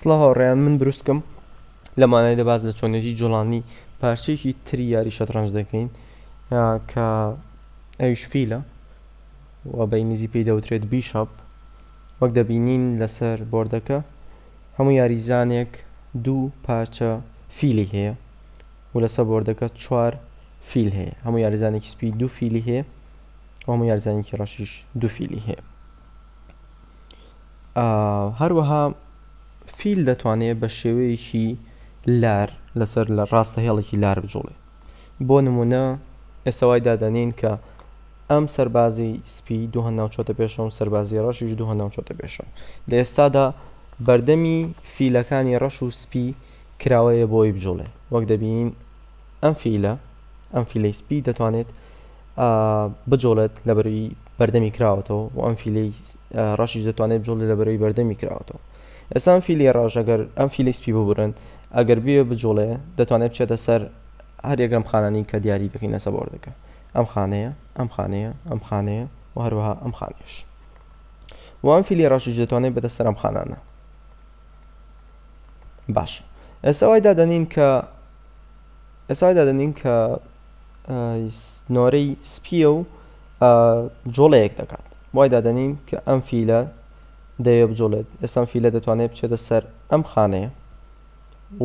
سڵ هاوڕێیان من دروستکەم لەمانای دەباز لە چۆنێتی جوڵانی پارچێکی تری یاری شەترانج دەکەین کە ئەوش فیلە و بەینیزی پێی دەوترێت بیشاپ وەک دەبینین لەسەر بردەکە هەموو یاریزانێک دوو پارچە فیلی هەیە و لەسەر بردەکە چوار فیل هەیە هەموو یاریزانێکی سپی دوو فیلی هەیە هەموو یاریزانێکی ڕەشیش دوو فیلی هەیە هەروەها فیل دەتوانێت بە شێوەیەکی لار لەسەر لە ڕاستە هێڵێکی لار بجوڵێ بۆ نمونە ئێسەوای دادەنین کە ئەم سەربازی سپی دوهنا چۆتە پێشەوە سەربازی ڕەشیش دوهنا چۆتە پێشەوە لە ئێستادا بەردەمی فیلەکانی ڕەش و سپی کراوەیە بۆی بجوڵێ وەک دەبین ئەم فیلە ئەم فیلەی سپی دەتوانێت بجۆڵێت لەبەروی بەردەمی کراوەتەوە و ئەم فیلەی ڕەشیش دەتوانێت بجۆڵێت لەبەروی بەردەمی کراوەتەوە ئێستا فیلی ڕژەگەر ئەم فیلیسپی ببورن ئەگەر بێ بجۆڵێ دەتوانێت بچێتە سەر هەرێگەم خانانی کە دیاری بکەینە سەبۆردەکە ئەم خانەیە ئەم خانەیە ئەم خانەیە و هەروەها ئەم خانێش وان فیلی ڕژش دەتوانێت بەدە سەر ئەم خانانە باش ئێساوای دادەنین کە ئێسای دادەنین کە سنۆرەی سپیە و جۆڵەیەک دەکات وای دادەنین کە ئەم فیلە دەیە بجۆڵێت ئێستا فیلە دەتوانێت بچێتە سەر ئەم خانەیە و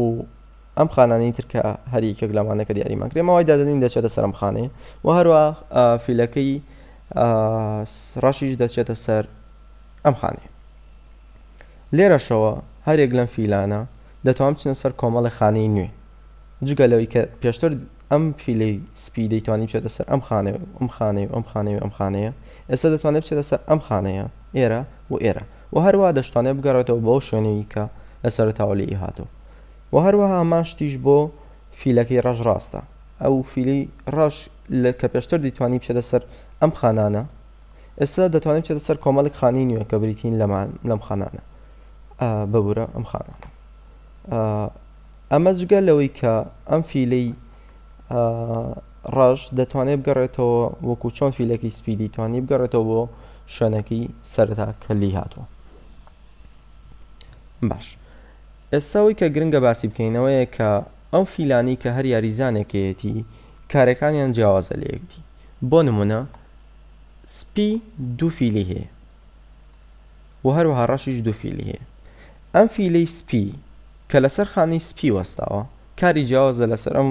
ئەم خانانی ترکە هەریکە گلامانەکە دیاریمان کرێ ماوای دادنین دەچێتە سەر ئەم خانەیە و هەروە فیلەکەی ڕاشیش دەچێتە سەر ئەم خانێ لێرەشەوە هەرێک لەم فیلانە دەتوان بچنە سەر کۆمەڵی خانەی نوێ جگە لەوەی کە پێشتر ئەم فیلی سپی دەیتوانی بچێتە سەر ئەم خانەیە ئەم خانەیە ئەم خانەیە ئەم خانەیە ئێستا دەتوانێت بچێتە سەر ئەم خانەیە ئێرە و ئێرە و هەروە دەشتانێ بگەڕێتەوە بەو شوێنەوەی کە لە سەرتاوە لە ئیهاتۆ و هەروەها ماشتیش بۆ فیلەکەی ڕژ ڕاستە ئەو فیلی ڕاش لە کە پێشتر دیتوانی بچێتە سەر ئەم خانانە ئێستا دەتوانێت بچێتە سەر کۆمەڵک خانی نوێ کە بریتین لەم خانانە ببورە ئەم خانانە ئەمە جگە لەوەی کە ئەم فیلەی ڕژ دەتوانێت بگەڕێتەوە وەکو چۆن فیلەکەی سپیدی توانی بگەڕێتەوە بۆ شوێنەکەی سەرتا کەلی هاتووە باش ئێستاەوەی کە گرنگە باسی بکەینەوەیە کە ئەو فیلانی کە هەر یاریزانێکەتی کارەکانیان جیاوازە لە یەکتی بۆ نمونە سپی دوو فیلی هەیە و هەروەها ڕەشیش دوو فیلی هەیە ئەم فیلی سپی کە لەسەر خانی سپی وەستاوە کاری جیاوازە لەسەر ئەم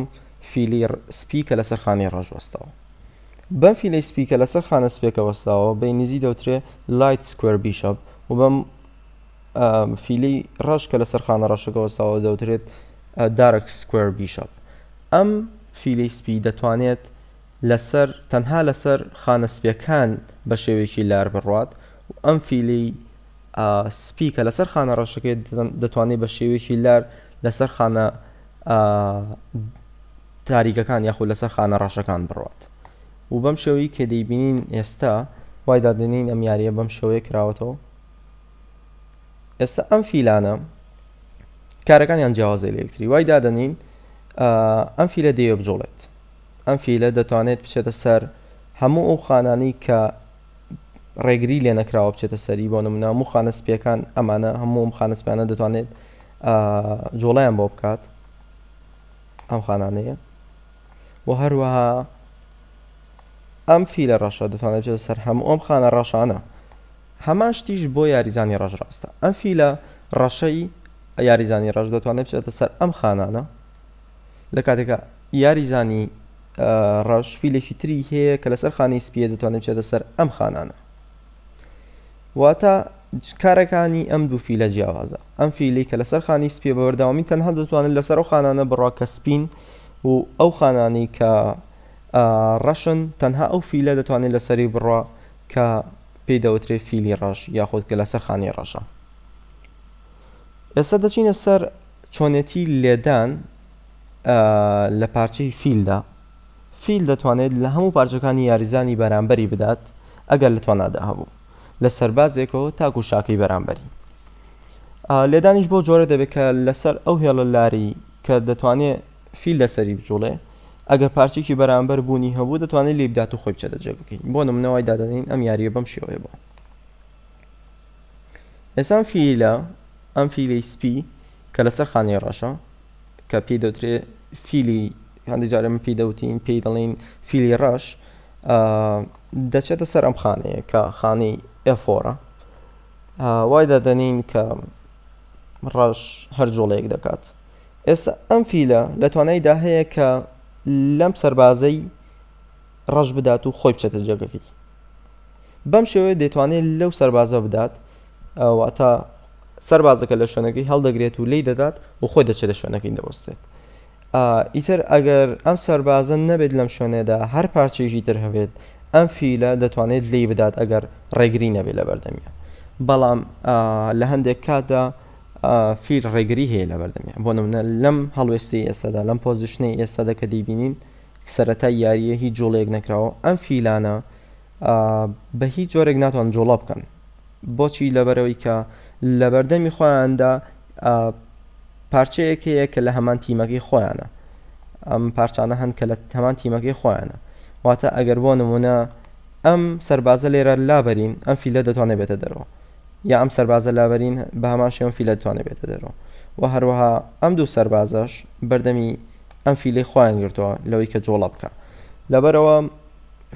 فیلی سپی کە لەسەر خانی ڕژ وەستاوە بەم فیلی سپی کە لەسەر خانە سپێکە وەستاوە بەی نزی دەوترێ لایت سکوێر بیشپ و بەم فیلی ڕش کە لە سەرخانە ڕەشەکەەوە ساوە دەوترێت دارک سکوێر بیشپ ئەم فیلی سپی دەتوانێت لەسەر تەنها لەسەر خانە سپیەکان بە شێوێکی لار بڕات و ئەم فیلی سپی کە لەسەر خانە ڕەشەکەی دەتوانێت بە شێوێکی لار لەسەر خانە تاریگەکان یاخود لەسەر خانە ڕەشەکان بڕات و بەم شێوەی کە دەیبینین ئێستا وای دادنین ئەم یاریە بەم شێوەیە کراوەتەوە ئێستا ئەم فیلانە کارەکانیان جیاوازی لەکتری وای دادەنین ئەم فیلە دەیە بجۆڵێت ئەم فیلە دەتوانێت بچێتە سەر هەموو ئەو خانانی کە ڕێگری لێ نەکراوە بچێتە سەری بۆ نمونە هەموو خانە سپیەکان ئەمانە هەموو ئەم خانە سپیانە دەتوانێت جۆڵیان بۆ بکات ئەم خانانەیە بۆ هەروەها ام فیلە ڕەشە دەتوانێت بچێتە سەر هەموو ام خانە ڕەشانە هەمان شتیش بۆ یاریزانی ڕژڕاستە ئەم فیلە ڕەشەی یاریزانی ڕژ دەتوانێت بچێتە سەر ئەم خانانە لە کاتێکە یاریزانی ڕەش فیلێکی تری هەیە کە لەسەر خانی سپیە دەتوانێت بچێتە سەر ئەم خانانە واتە کارەکانی ئەم دوو فیلە جیاوازە ئەم فیلی کە لەسەر خانی سپی بەبەرداوامی تەنها دەتوانن لەسەر ئەو خانانە بڕاکە سپین و ئەو خانانی کە ڕەشن تەنها ئەو فیلە دەتوانێت لەسەری بڕە کە پێی دەوترێت فیلی ڕەش یاخۆت کە لە سەرخانی ڕەشە ئێستا دەچینە سەر چۆنێتی لێدان لە پارچەی فیلدا فیل دەتوانێت لە هەموو پارچەکانی یاریزانی بەرامبەری بدات ئەگەر لەتوانادا هەبوو لە سەربازێکەوە تاکو شاکەی بەرامبەری لێدانیش بۆ جۆرە دەبێت کە لەسەر ئەو هێڵە لاری کە دەتوانێت فیل لەسەری بجوڵێ ئەگەر پارچێکی بەرامبەر بوونی هەبوو دەتوانێت لێبدات و خۆی بچە دەجێ بکەین بۆ نمونەوەی دادەین ئەم یاریە بەم شێوەیە بۆ ئێسان فیلە ئەم فیلی سپی کە لەسەر خانەی ڕەشە کە پێی دەوترێت فیلی هەندی جارە من پێی دەوتین پێی دەڵین فیلی ڕەش دەچێتە سەر ئەم خانەیە کە خانەی ئەفۆرە وای دەدەنین کە ڕەش هەر جۆڵەیەک دەکات ئێستا ئەم فیلە لە توانایدا هەیە کە لەم سربازەی ڕەش بدات و خۆی بچێتە جێگەکەی بەم شێوەیە دەتوانێت لەو سربازە بدات ئەواتە سربازەکە لە شوێنەکەی هەڵدەگرێت و لی دەدات و خۆی دەچێت لە شوێنەکەی دەوەستێت ئیتر ئەگەر ئەم سربازە نەبێت لەم شوێنێدا هەر پارچێژی تر هەبێت ئەم فیلە دەتوانێت لی بدات ئەگەر ڕێگری نەبێت لە بەردەمیە بەڵام لە هەندێک کاتدا فیل ڕێگری هەیە لە بەردەمی بۆ نمونە لەم هەڵوێستی ئێستادا لەم پۆزیشنەی ئێستادا کە دەیبینین سەرەتا یاریە هیچ جۆڵەیەک نەکراوە ئەم فیلانە بە هیچ جۆرێک ناتوان جۆڵا بکەن بۆچی لەبەرەوەی کە لە بەردەمی خۆیاندا پارچەیەک هەیە کە لە هەمان تیمەکەی خۆیانە ئەم پارچانە هەن کە لە هەمان تیمەکەی خۆیانە واتە ئەگەر بۆ نمونە ئەم سربازە لێرە لابەرین ئەم فیلە دەتوانێت بێتە دەرەوە یا ئەم سربازە لابەرین بە هەمان شێوم فیلە توانێت بێتە دەرەوە و هەروەها ئەم دوو سربازەش بەردەمی ئەم فیلەی خۆیان گرتووە لەوەی کە جۆڵە بکە لەبەرەوە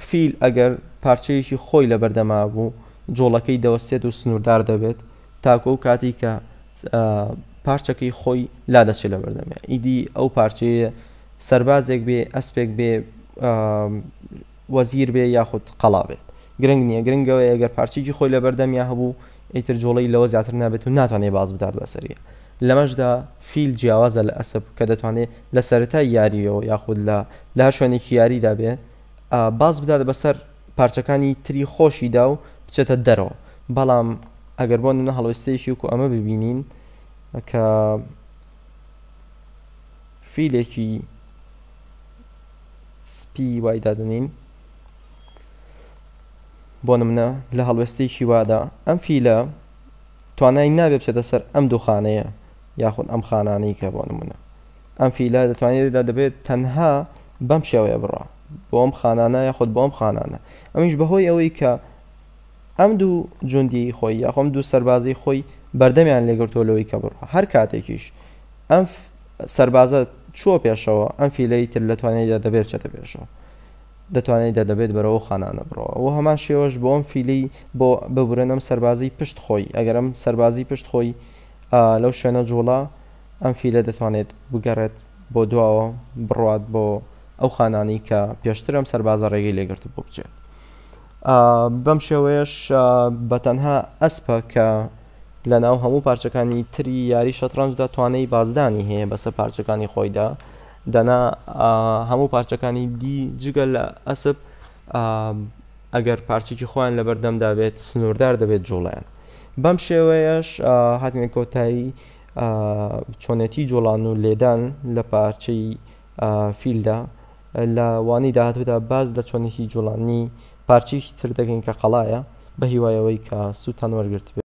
فیل ئەگەر پارچەیەکی خۆی لە بەردەما بوو جۆڵەکەی دەوەستێت و سنووردار دەبێت تاکۆ و کاتی کە پارچەکەی خۆی لادەچێت لە بەردەمە ئیدی ئەو پارچەیە سربازێک بێ ئەسپێک بێ وەزیر بێ یاخود قەڵا بێت گرنگ نییە گرنگەوە ئەگەر پارچێکی خۆی لە بەردەمیا هەبوو ئیتر جۆڵی لەوە زیاتر نابێت و ناتوانێت باز بدات بەسەریە لەمەشدا فیل جیاوازە لە ئەسب کە دەتوانێت لە سەرەتای یاریەوە یاخود لە لا شوێنێکی یاری دابێ باز بدات بەسەر پارچەکانی تری خۆشیدا و بچێتە دەرەوە بەڵام ئەگەر بۆ نە هەڵوێستەیشی وکو ئەمە ببینین کە فیلێکی سپی وای دادنین بۆ نمونە لە هەڵوێستێکی وادا ئەم فیلە توانای نابێ بچێتە سەر ئەم دوخانەیە یاخود ئەم خانانی کە بۆ نمونە ئەم فیلە دەتوانێتدا دەبێت تەنها بەم شێوەیە بڕە بۆ ئەم خانانە یاخود بۆ ئەم خانانە ئەمیش بەهۆی ئەوەی کە ئەم دوو جوندی خۆی یاخۆم دوو سەربازی خۆی بەردەمیان لێگرتۆلەوەی کە بڕە هەر کاتێکیش ئەم سربازە چوە پێشەوە ئەم فیلەی تر لەتوانێتدا دەبێت چێتە پێشەوە دەتوانێت دەدەبێت بەرەوە خانانە بڕەوە و هەمان شێوەش بۆم فیلی بۆ ببورێنم سەربازی پشت خۆی ئەگەرم سەربازی پشت خۆی لەو شوێنە جوڵا ئەم فیلە دەتوانێت بگەڕێت بۆ دواوە بڕات بۆ ئەو خانانی کە پێشترم سەربازە ڕێگەی لێگرت بۆ بچێت بەم شێوەیەش بە تەنها ئەسپە کە لە ناو هەموو پارچەکانی تری یاری شەترانجدا توانەی بازدانی هەیە بەسەر پارچەکانی خۆیدا دەنا هەموو پارچەکانی دی جگە لە ئەسب ئەگەر پارچێکی خۆیان لە بەردەمدا بێت سنووردار دەبێت جوڵیان بەم شێوەیەش هاتنە کۆتایی چۆنەتی جوڵان و لێدان لە پارچەی فیلدا لە وانی داهاتوودا باز لە چۆنێکی جوڵانی پارچێکی تر دەگەین کە قەڵایە بە هیوایەوەی کە سووتان وەرگرت بێت